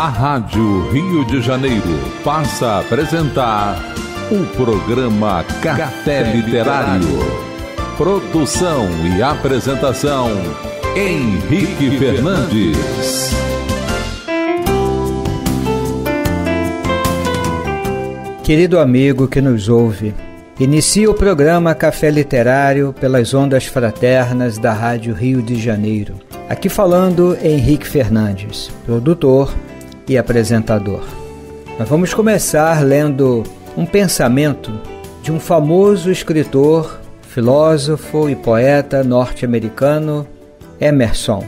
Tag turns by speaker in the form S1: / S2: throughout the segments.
S1: A Rádio Rio de Janeiro passa a apresentar o programa Café Literário. Produção e apresentação Henrique Fernandes. Querido amigo que nos ouve, inicia o programa Café Literário pelas ondas fraternas da Rádio Rio de Janeiro. Aqui falando Henrique Fernandes, produtor e apresentador. Nós vamos começar lendo um pensamento de um famoso escritor, filósofo e poeta norte-americano, Emerson,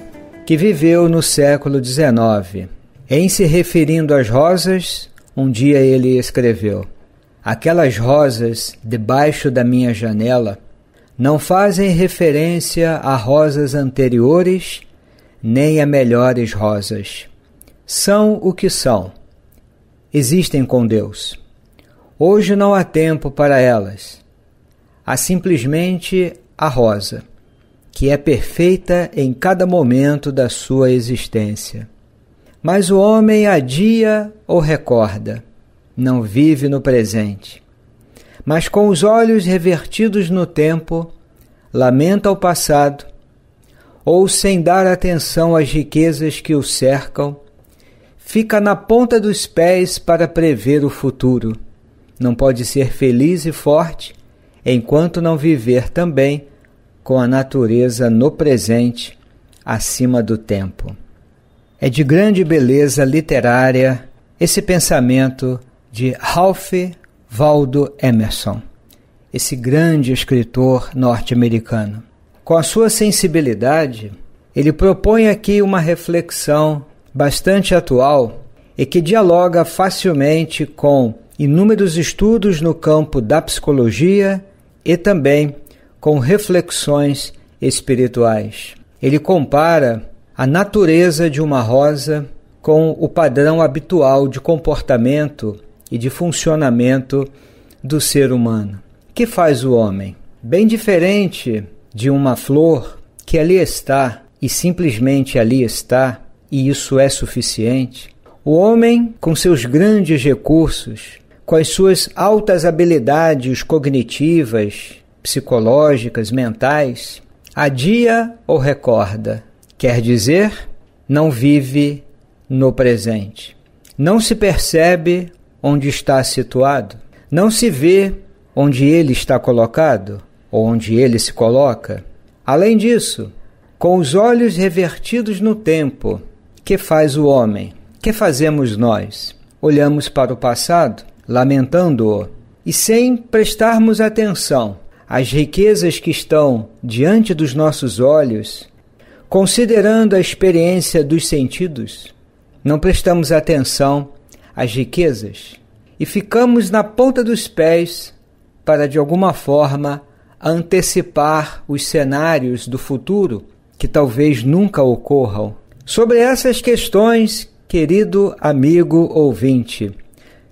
S1: que viveu no século XIX. Em se referindo às rosas, um dia ele escreveu: Aquelas rosas debaixo da minha janela não fazem referência a rosas anteriores nem a melhores rosas são o que são. Existem com Deus. Hoje não há tempo para elas. Há simplesmente a rosa, que é perfeita em cada momento da sua existência. Mas o homem adia ou recorda, não vive no presente. Mas com os olhos revertidos no tempo, lamenta o passado, ou sem dar atenção às riquezas que o cercam fica na ponta dos pés para prever o futuro. Não pode ser feliz e forte enquanto não viver também com a natureza no presente, acima do tempo. É de grande beleza literária esse pensamento de Ralph Waldo Emerson, esse grande escritor norte-americano. Com a sua sensibilidade, ele propõe aqui uma reflexão bastante atual e que dialoga facilmente com inúmeros estudos no campo da psicologia e também com reflexões espirituais. Ele compara a natureza de uma rosa com o padrão habitual de comportamento e de funcionamento do ser humano. Que faz o homem? Bem diferente de uma flor que ali está e simplesmente ali está, e isso é suficiente, o homem, com seus grandes recursos, com as suas altas habilidades cognitivas, psicológicas, mentais, adia ou recorda. Quer dizer, não vive no presente. Não se percebe onde está situado. Não se vê onde ele está colocado ou onde ele se coloca. Além disso, com os olhos revertidos no tempo, que faz o homem? Que fazemos nós? Olhamos para o passado, lamentando-o, e sem prestarmos atenção às riquezas que estão diante dos nossos olhos, considerando a experiência dos sentidos, não prestamos atenção às riquezas e ficamos na ponta dos pés para, de alguma forma, antecipar os cenários do futuro que talvez nunca ocorram Sobre essas questões, querido amigo ouvinte,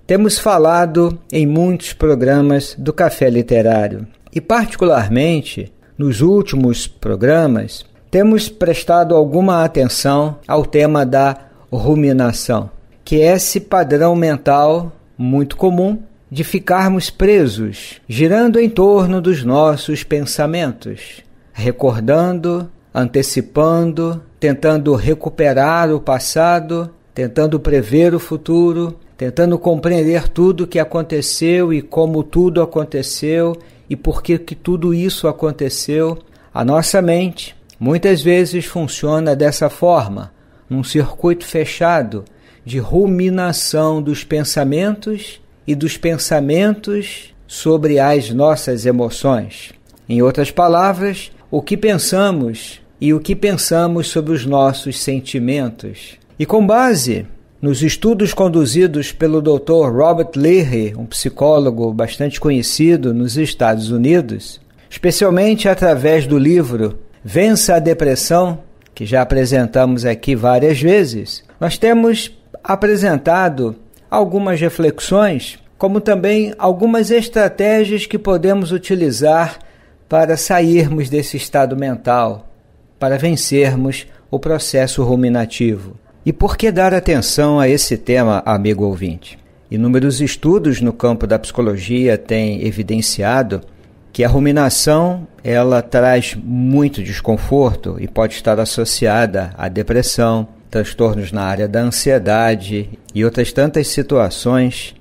S1: temos falado em muitos programas do Café Literário e, particularmente, nos últimos programas, temos prestado alguma atenção ao tema da ruminação, que é esse padrão mental muito comum de ficarmos presos, girando em torno dos nossos pensamentos, recordando, antecipando, tentando recuperar o passado, tentando prever o futuro, tentando compreender tudo o que aconteceu e como tudo aconteceu e por que tudo isso aconteceu. A nossa mente muitas vezes funciona dessa forma, num circuito fechado de ruminação dos pensamentos e dos pensamentos sobre as nossas emoções. Em outras palavras, o que pensamos e o que pensamos sobre os nossos sentimentos. E com base nos estudos conduzidos pelo Dr. Robert Leary, um psicólogo bastante conhecido nos Estados Unidos, especialmente através do livro Vença a Depressão, que já apresentamos aqui várias vezes, nós temos apresentado algumas reflexões, como também algumas estratégias que podemos utilizar para sairmos desse estado mental para vencermos o processo ruminativo. E por que dar atenção a esse tema, amigo ouvinte? Inúmeros estudos no campo da psicologia têm evidenciado que a ruminação ela traz muito desconforto e pode estar associada à depressão, transtornos na área da ansiedade e outras tantas situações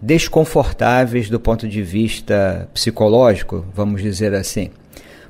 S1: desconfortáveis do ponto de vista psicológico, vamos dizer assim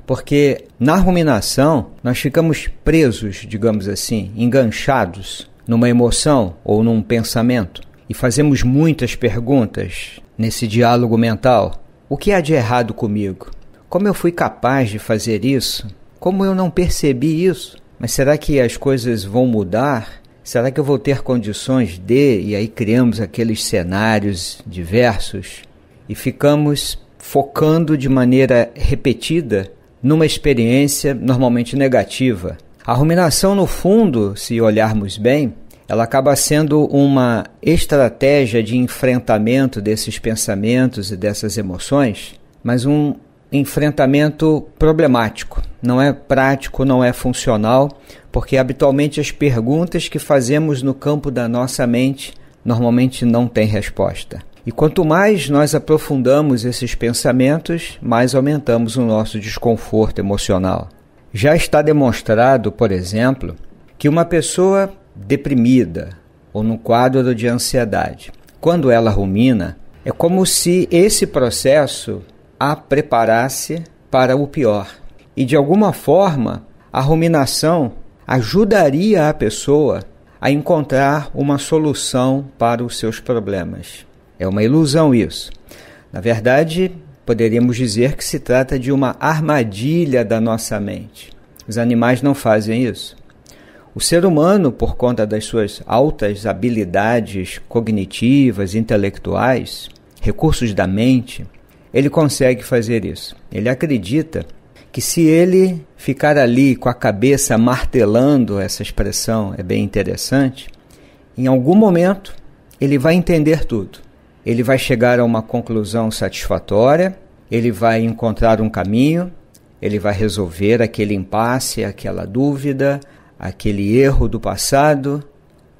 S1: porque na ruminação nós ficamos presos, digamos assim, enganchados numa emoção ou num pensamento e fazemos muitas perguntas nesse diálogo mental. O que há de errado comigo? Como eu fui capaz de fazer isso? Como eu não percebi isso? Mas será que as coisas vão mudar? Será que eu vou ter condições de? E aí criamos aqueles cenários diversos e ficamos focando de maneira repetida numa experiência normalmente negativa. A ruminação, no fundo, se olharmos bem, ela acaba sendo uma estratégia de enfrentamento desses pensamentos e dessas emoções, mas um enfrentamento problemático. Não é prático, não é funcional, porque habitualmente as perguntas que fazemos no campo da nossa mente normalmente não têm resposta. E quanto mais nós aprofundamos esses pensamentos, mais aumentamos o nosso desconforto emocional. Já está demonstrado, por exemplo, que uma pessoa deprimida ou no quadro de ansiedade, quando ela rumina, é como se esse processo a preparasse para o pior. E de alguma forma, a ruminação ajudaria a pessoa a encontrar uma solução para os seus problemas. É uma ilusão isso. Na verdade, poderíamos dizer que se trata de uma armadilha da nossa mente. Os animais não fazem isso. O ser humano, por conta das suas altas habilidades cognitivas, intelectuais, recursos da mente, ele consegue fazer isso. Ele acredita que se ele ficar ali com a cabeça martelando essa expressão, é bem interessante, em algum momento ele vai entender tudo ele vai chegar a uma conclusão satisfatória, ele vai encontrar um caminho, ele vai resolver aquele impasse, aquela dúvida, aquele erro do passado,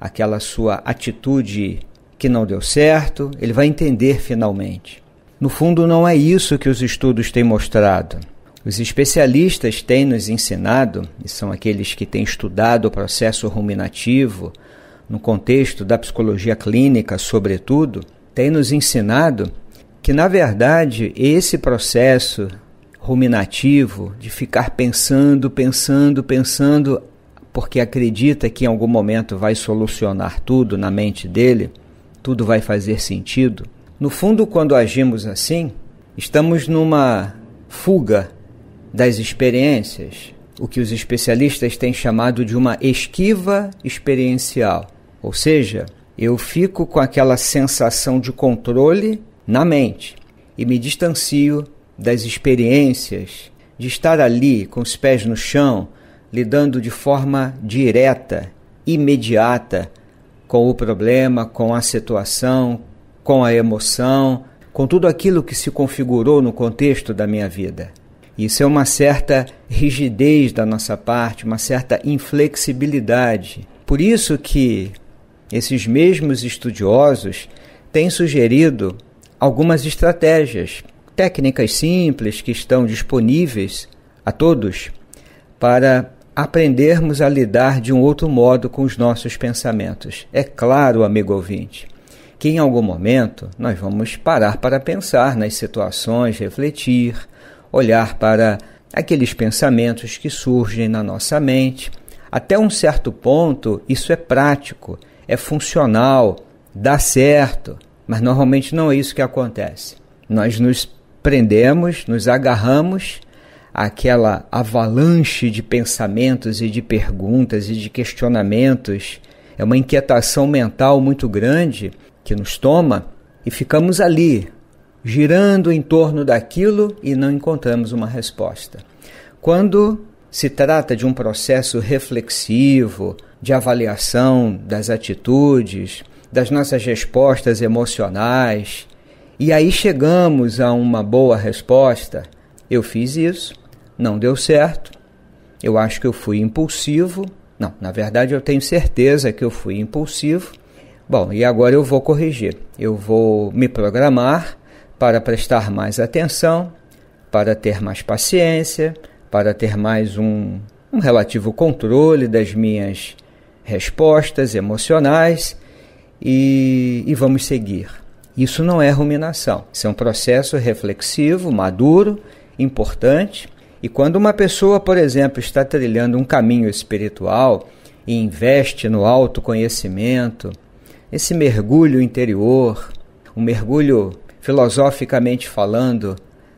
S1: aquela sua atitude que não deu certo, ele vai entender finalmente. No fundo, não é isso que os estudos têm mostrado. Os especialistas têm nos ensinado, e são aqueles que têm estudado o processo ruminativo no contexto da psicologia clínica, sobretudo, tem nos ensinado que, na verdade, esse processo ruminativo de ficar pensando, pensando, pensando, porque acredita que em algum momento vai solucionar tudo na mente dele, tudo vai fazer sentido. No fundo, quando agimos assim, estamos numa fuga das experiências, o que os especialistas têm chamado de uma esquiva experiencial, ou seja, eu fico com aquela sensação de controle na mente e me distancio das experiências de estar ali com os pés no chão, lidando de forma direta, imediata com o problema, com a situação, com a emoção, com tudo aquilo que se configurou no contexto da minha vida. Isso é uma certa rigidez da nossa parte, uma certa inflexibilidade. Por isso que esses mesmos estudiosos têm sugerido algumas estratégias, técnicas simples que estão disponíveis a todos para aprendermos a lidar de um outro modo com os nossos pensamentos. É claro, amigo ouvinte, que em algum momento nós vamos parar para pensar nas situações, refletir, olhar para aqueles pensamentos que surgem na nossa mente. Até um certo ponto, isso é prático, é funcional, dá certo, mas normalmente não é isso que acontece. Nós nos prendemos, nos agarramos àquela avalanche de pensamentos e de perguntas e de questionamentos. É uma inquietação mental muito grande que nos toma e ficamos ali, girando em torno daquilo e não encontramos uma resposta. Quando se trata de um processo reflexivo, de avaliação das atitudes, das nossas respostas emocionais. E aí chegamos a uma boa resposta. Eu fiz isso, não deu certo. Eu acho que eu fui impulsivo. Não, na verdade eu tenho certeza que eu fui impulsivo. Bom, e agora eu vou corrigir. Eu vou me programar para prestar mais atenção, para ter mais paciência, para ter mais um, um relativo controle das minhas respostas emocionais e, e vamos seguir. Isso não é ruminação, isso é um processo reflexivo, maduro, importante. E quando uma pessoa, por exemplo, está trilhando um caminho espiritual e investe no autoconhecimento, esse mergulho interior, um mergulho filosoficamente falando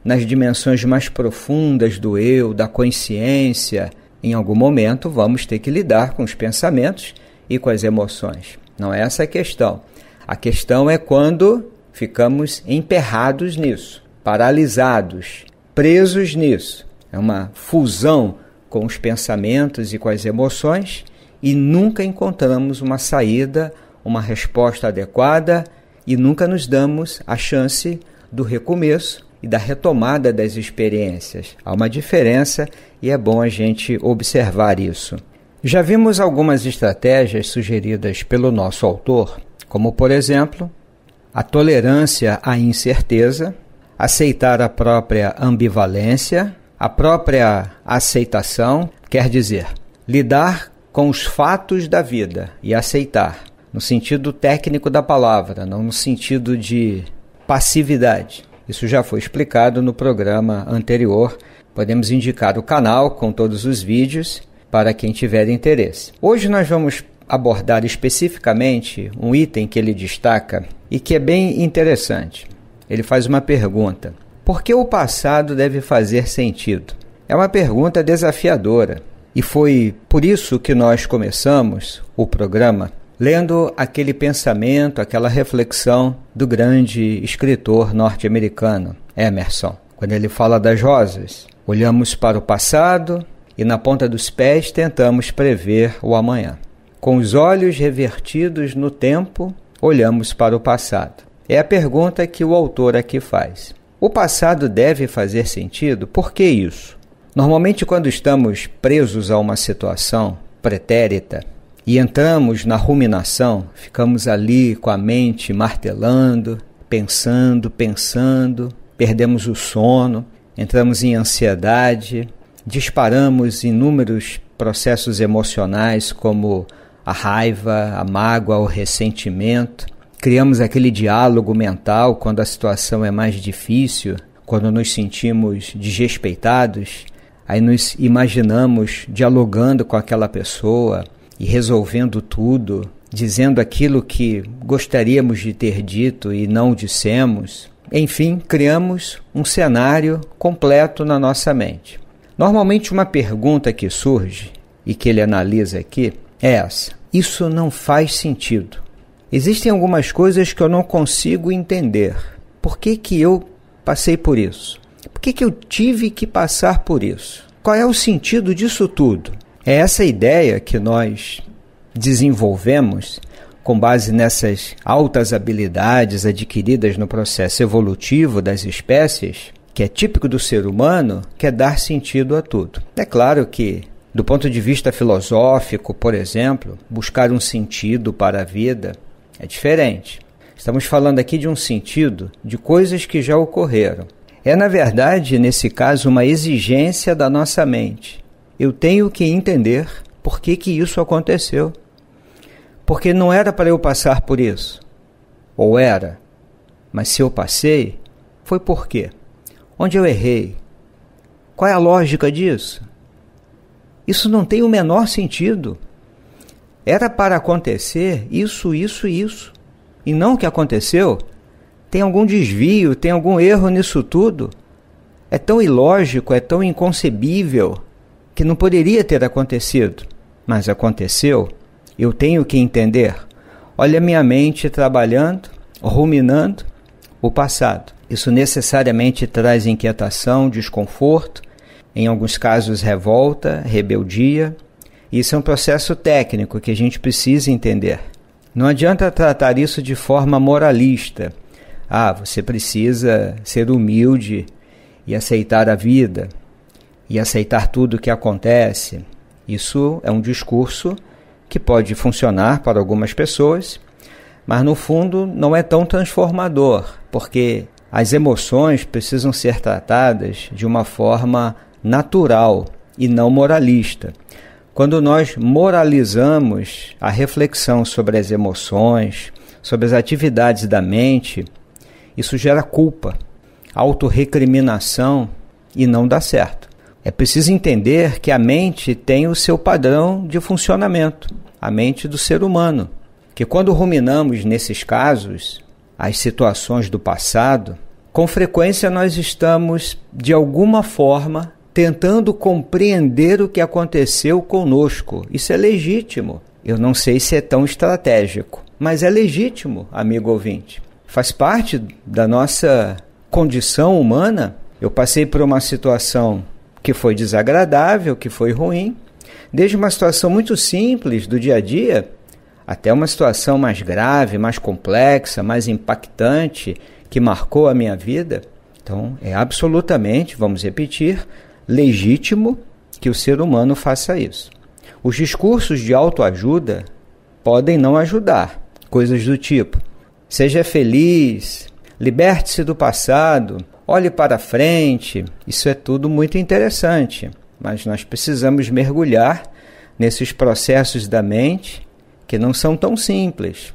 S1: nas dimensões mais profundas do eu, da consciência, em algum momento vamos ter que lidar com os pensamentos e com as emoções. Não é essa a questão. A questão é quando ficamos emperrados nisso, paralisados, presos nisso. É uma fusão com os pensamentos e com as emoções e nunca encontramos uma saída, uma resposta adequada e nunca nos damos a chance do recomeço e da retomada das experiências. Há uma diferença e é bom a gente observar isso. Já vimos algumas estratégias sugeridas pelo nosso autor, como por exemplo, a tolerância à incerteza, aceitar a própria ambivalência, a própria aceitação, quer dizer, lidar com os fatos da vida e aceitar, no sentido técnico da palavra, não no sentido de passividade. Isso já foi explicado no programa anterior. Podemos indicar o canal com todos os vídeos para quem tiver interesse. Hoje nós vamos abordar especificamente um item que ele destaca e que é bem interessante. Ele faz uma pergunta: Por que o passado deve fazer sentido? É uma pergunta desafiadora e foi por isso que nós começamos o programa lendo aquele pensamento, aquela reflexão do grande escritor norte-americano Emerson, quando ele fala das rosas. Olhamos para o passado e na ponta dos pés tentamos prever o amanhã. Com os olhos revertidos no tempo, olhamos para o passado. É a pergunta que o autor aqui faz. O passado deve fazer sentido? Por que isso? Normalmente, quando estamos presos a uma situação pretérita, e entramos na ruminação, ficamos ali com a mente martelando, pensando, pensando, perdemos o sono, entramos em ansiedade, disparamos inúmeros processos emocionais como a raiva, a mágoa, o ressentimento. Criamos aquele diálogo mental quando a situação é mais difícil, quando nos sentimos desrespeitados, aí nos imaginamos dialogando com aquela pessoa, e resolvendo tudo, dizendo aquilo que gostaríamos de ter dito e não dissemos. Enfim, criamos um cenário completo na nossa mente. Normalmente, uma pergunta que surge e que ele analisa aqui é essa: Isso não faz sentido. Existem algumas coisas que eu não consigo entender. Por que, que eu passei por isso? Por que, que eu tive que passar por isso? Qual é o sentido disso tudo? É essa ideia que nós desenvolvemos com base nessas altas habilidades adquiridas no processo evolutivo das espécies, que é típico do ser humano, que é dar sentido a tudo. É claro que, do ponto de vista filosófico, por exemplo, buscar um sentido para a vida é diferente. Estamos falando aqui de um sentido de coisas que já ocorreram. É, na verdade, nesse caso, uma exigência da nossa mente eu tenho que entender por que, que isso aconteceu. Porque não era para eu passar por isso. Ou era. Mas se eu passei, foi por quê? Onde eu errei? Qual é a lógica disso? Isso não tem o menor sentido. Era para acontecer isso, isso e isso. E não o que aconteceu. Tem algum desvio, tem algum erro nisso tudo. É tão ilógico, é tão inconcebível que não poderia ter acontecido, mas aconteceu, eu tenho que entender. Olha minha mente trabalhando, ruminando o passado. Isso necessariamente traz inquietação, desconforto, em alguns casos revolta, rebeldia. Isso é um processo técnico que a gente precisa entender. Não adianta tratar isso de forma moralista. Ah, você precisa ser humilde e aceitar a vida e aceitar tudo o que acontece. Isso é um discurso que pode funcionar para algumas pessoas, mas no fundo não é tão transformador, porque as emoções precisam ser tratadas de uma forma natural e não moralista. Quando nós moralizamos a reflexão sobre as emoções, sobre as atividades da mente, isso gera culpa, autorrecriminação e não dá certo. É preciso entender que a mente tem o seu padrão de funcionamento, a mente do ser humano. Que quando ruminamos nesses casos, as situações do passado, com frequência nós estamos, de alguma forma, tentando compreender o que aconteceu conosco. Isso é legítimo. Eu não sei se é tão estratégico, mas é legítimo, amigo ouvinte. Faz parte da nossa condição humana. Eu passei por uma situação que foi desagradável, que foi ruim, desde uma situação muito simples do dia a dia até uma situação mais grave, mais complexa, mais impactante que marcou a minha vida. Então, é absolutamente, vamos repetir, legítimo que o ser humano faça isso. Os discursos de autoajuda podem não ajudar, coisas do tipo: seja feliz, liberte-se do passado, olhe para frente, isso é tudo muito interessante, mas nós precisamos mergulhar nesses processos da mente que não são tão simples.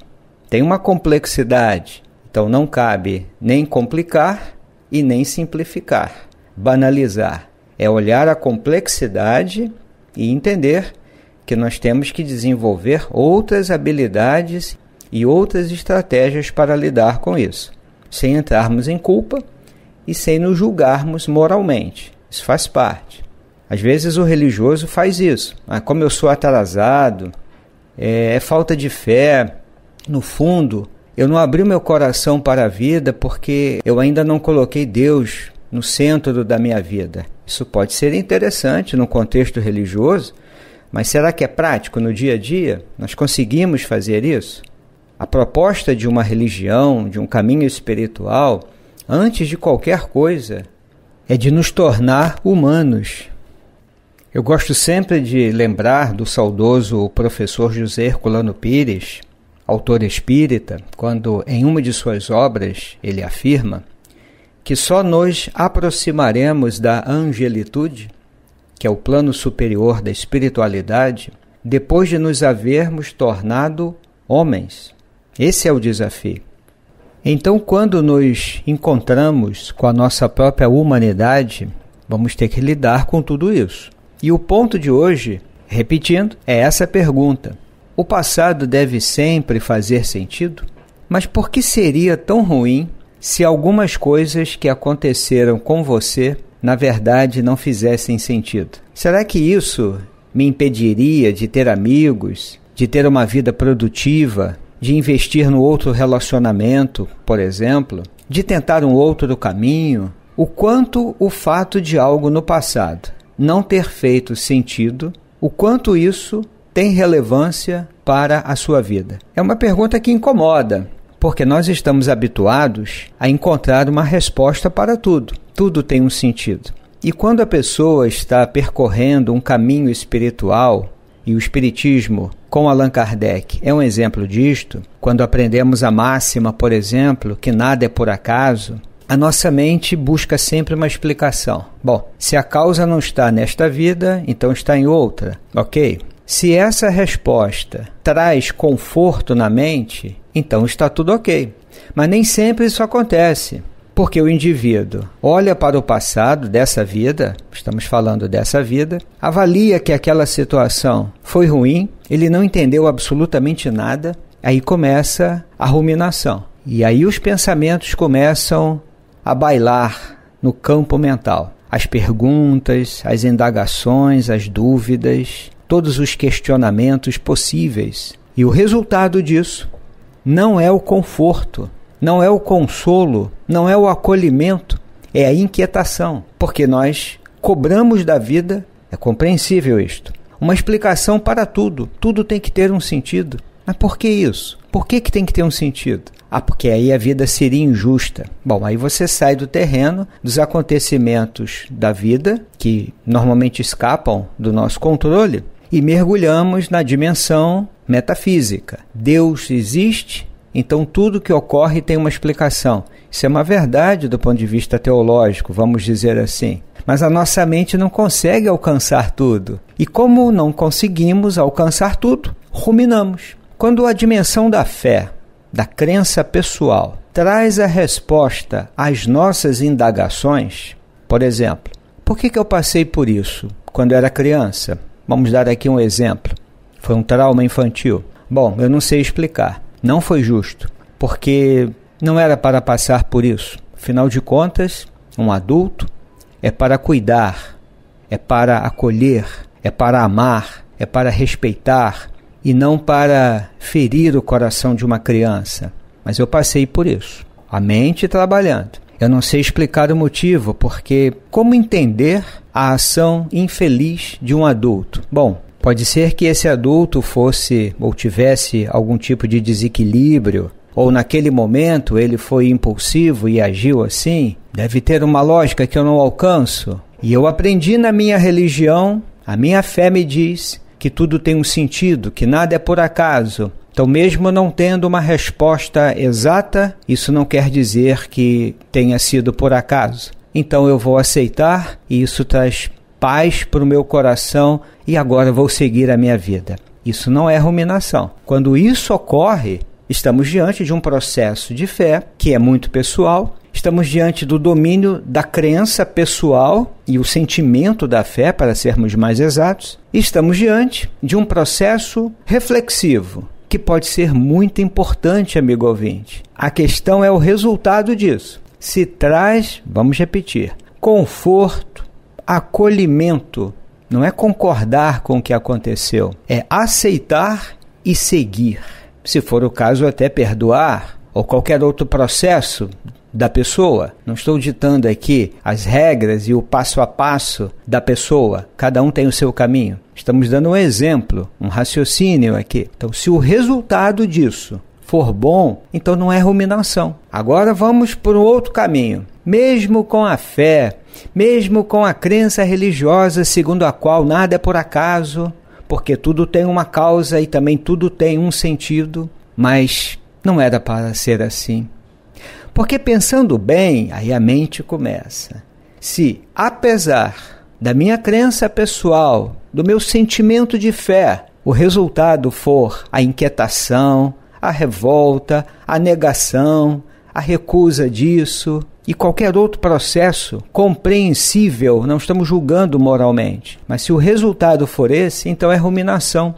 S1: Tem uma complexidade, então não cabe nem complicar e nem simplificar, banalizar. É olhar a complexidade e entender que nós temos que desenvolver outras habilidades e outras estratégias para lidar com isso, sem entrarmos em culpa e sem nos julgarmos moralmente. Isso faz parte. Às vezes o religioso faz isso. Ah, como eu sou atrasado, é, é falta de fé. No fundo, eu não abri meu coração para a vida porque eu ainda não coloquei Deus no centro da minha vida. Isso pode ser interessante no contexto religioso, mas será que é prático no dia a dia? Nós conseguimos fazer isso? A proposta de uma religião, de um caminho espiritual, antes de qualquer coisa, é de nos tornar humanos. Eu gosto sempre de lembrar do saudoso professor José Herculano Pires, autor espírita, quando em uma de suas obras ele afirma que só nos aproximaremos da angelitude, que é o plano superior da espiritualidade, depois de nos havermos tornado homens. Esse é o desafio. Então, quando nos encontramos com a nossa própria humanidade, vamos ter que lidar com tudo isso. E o ponto de hoje, repetindo, é essa pergunta: O passado deve sempre fazer sentido? Mas por que seria tão ruim se algumas coisas que aconteceram com você, na verdade, não fizessem sentido? Será que isso me impediria de ter amigos, de ter uma vida produtiva, de investir no outro relacionamento, por exemplo, de tentar um outro caminho, o quanto o fato de algo no passado não ter feito sentido, o quanto isso tem relevância para a sua vida? É uma pergunta que incomoda, porque nós estamos habituados a encontrar uma resposta para tudo. Tudo tem um sentido. E quando a pessoa está percorrendo um caminho espiritual e o Espiritismo com Allan Kardec é um exemplo disto, quando aprendemos a máxima, por exemplo, que nada é por acaso, a nossa mente busca sempre uma explicação. Bom, se a causa não está nesta vida, então está em outra, ok? Se essa resposta traz conforto na mente, então está tudo ok. Mas nem sempre isso acontece. Porque o indivíduo olha para o passado dessa vida, estamos falando dessa vida, avalia que aquela situação foi ruim, ele não entendeu absolutamente nada, aí começa a ruminação. E aí os pensamentos começam a bailar no campo mental. As perguntas, as indagações, as dúvidas, todos os questionamentos possíveis. E o resultado disso não é o conforto não é o consolo, não é o acolhimento, é a inquietação, porque nós cobramos da vida, é compreensível isto, uma explicação para tudo, tudo tem que ter um sentido. Mas por que isso? Por que, que tem que ter um sentido? Ah, porque aí a vida seria injusta. Bom, aí você sai do terreno dos acontecimentos da vida, que normalmente escapam do nosso controle, e mergulhamos na dimensão metafísica. Deus existe então tudo que ocorre tem uma explicação. Isso é uma verdade do ponto de vista teológico, vamos dizer assim. Mas a nossa mente não consegue alcançar tudo. E como não conseguimos alcançar tudo, ruminamos. Quando a dimensão da fé, da crença pessoal, traz a resposta às nossas indagações, por exemplo, por que, que eu passei por isso quando era criança? Vamos dar aqui um exemplo. Foi um trauma infantil. Bom, eu não sei explicar não foi justo, porque não era para passar por isso. Afinal de contas, um adulto é para cuidar, é para acolher, é para amar, é para respeitar e não para ferir o coração de uma criança. Mas eu passei por isso. A mente trabalhando. Eu não sei explicar o motivo, porque como entender a ação infeliz de um adulto? Bom, Pode ser que esse adulto fosse ou tivesse algum tipo de desequilíbrio, ou naquele momento ele foi impulsivo e agiu assim. Deve ter uma lógica que eu não alcanço. E eu aprendi na minha religião, a minha fé me diz que tudo tem um sentido, que nada é por acaso. Então, mesmo não tendo uma resposta exata, isso não quer dizer que tenha sido por acaso. Então, eu vou aceitar, e isso traz paz para o meu coração e agora vou seguir a minha vida. Isso não é ruminação. Quando isso ocorre, estamos diante de um processo de fé que é muito pessoal. Estamos diante do domínio da crença pessoal e o sentimento da fé, para sermos mais exatos. Estamos diante de um processo reflexivo, que pode ser muito importante, amigo ouvinte. A questão é o resultado disso. Se traz, vamos repetir, conforto, acolhimento, não é concordar com o que aconteceu, é aceitar e seguir. Se for o caso, até perdoar ou qualquer outro processo da pessoa. Não estou ditando aqui as regras e o passo a passo da pessoa. Cada um tem o seu caminho. Estamos dando um exemplo, um raciocínio aqui. Então, se o resultado disso for bom, então não é ruminação. Agora vamos para um outro caminho. Mesmo com a fé mesmo com a crença religiosa segundo a qual nada é por acaso, porque tudo tem uma causa e também tudo tem um sentido, mas não era para ser assim. Porque pensando bem, aí a mente começa. Se, apesar da minha crença pessoal, do meu sentimento de fé, o resultado for a inquietação, a revolta, a negação, a recusa disso, e qualquer outro processo compreensível, não estamos julgando moralmente. Mas se o resultado for esse, então é ruminação,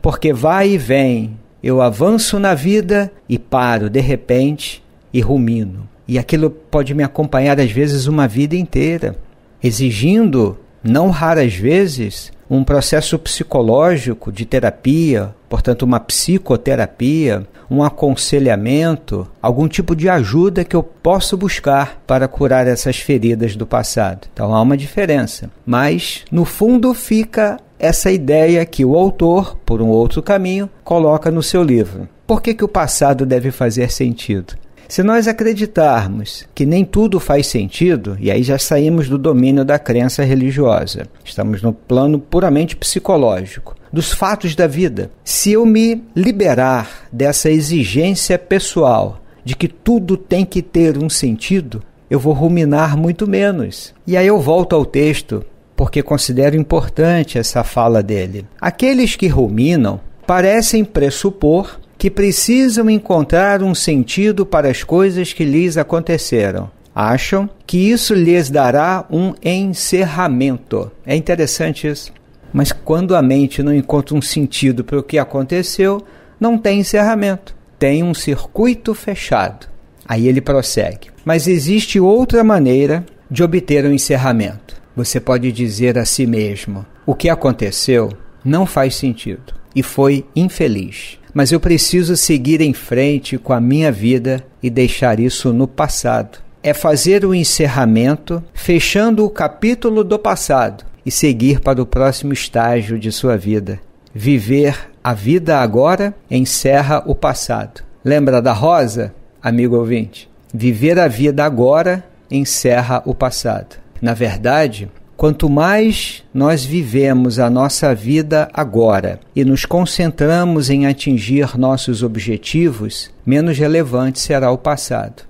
S1: porque vai e vem. Eu avanço na vida e paro de repente e rumino. E aquilo pode me acompanhar às vezes uma vida inteira, exigindo não raras vezes, um processo psicológico de terapia, portanto, uma psicoterapia, um aconselhamento, algum tipo de ajuda que eu posso buscar para curar essas feridas do passado. Então há uma diferença. Mas, no fundo, fica essa ideia que o autor, por um outro caminho, coloca no seu livro. Por que, que o passado deve fazer sentido? Se nós acreditarmos que nem tudo faz sentido, e aí já saímos do domínio da crença religiosa, estamos no plano puramente psicológico, dos fatos da vida. Se eu me liberar dessa exigência pessoal de que tudo tem que ter um sentido, eu vou ruminar muito menos. E aí eu volto ao texto, porque considero importante essa fala dele. Aqueles que ruminam parecem pressupor que precisam encontrar um sentido para as coisas que lhes aconteceram. Acham que isso lhes dará um encerramento. É interessante isso. Mas quando a mente não encontra um sentido para o que aconteceu, não tem encerramento, tem um circuito fechado. Aí ele prossegue. Mas existe outra maneira de obter um encerramento. Você pode dizer a si mesmo: o que aconteceu não faz sentido e foi infeliz mas eu preciso seguir em frente com a minha vida e deixar isso no passado. É fazer o encerramento, fechando o capítulo do passado e seguir para o próximo estágio de sua vida. Viver a vida agora encerra o passado. Lembra da rosa, amigo ouvinte? Viver a vida agora encerra o passado. Na verdade, Quanto mais nós vivemos a nossa vida agora e nos concentramos em atingir nossos objetivos, menos relevante será o passado.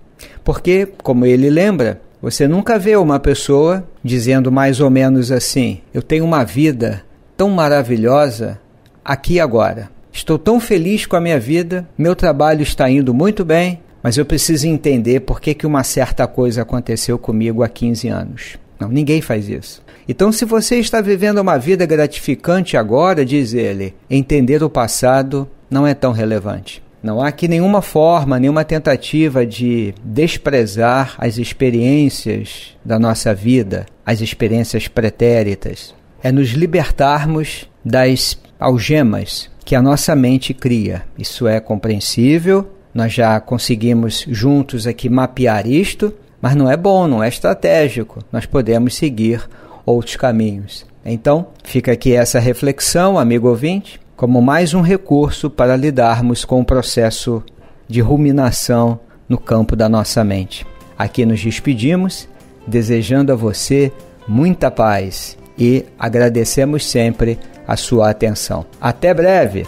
S1: Porque, como ele lembra, você nunca vê uma pessoa dizendo mais ou menos assim: Eu tenho uma vida tão maravilhosa aqui agora. Estou tão feliz com a minha vida, meu trabalho está indo muito bem, mas eu preciso entender por que, que uma certa coisa aconteceu comigo há 15 anos. Não, ninguém faz isso. Então, se você está vivendo uma vida gratificante agora, diz ele, entender o passado não é tão relevante. Não há aqui nenhuma forma, nenhuma tentativa de desprezar as experiências da nossa vida, as experiências pretéritas. É nos libertarmos das algemas que a nossa mente cria. Isso é compreensível, nós já conseguimos juntos aqui mapear isto, mas não é bom, não é estratégico. Nós podemos seguir outros caminhos. Então, fica aqui essa reflexão, amigo ouvinte, como mais um recurso para lidarmos com o processo de ruminação no campo da nossa mente. Aqui nos despedimos, desejando a você muita paz e agradecemos sempre a sua atenção. Até breve!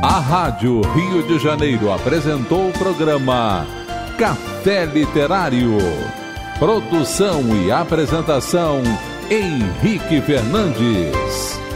S1: A Rádio Rio de Janeiro apresentou o programa Café Literário. Produção e apresentação Henrique Fernandes.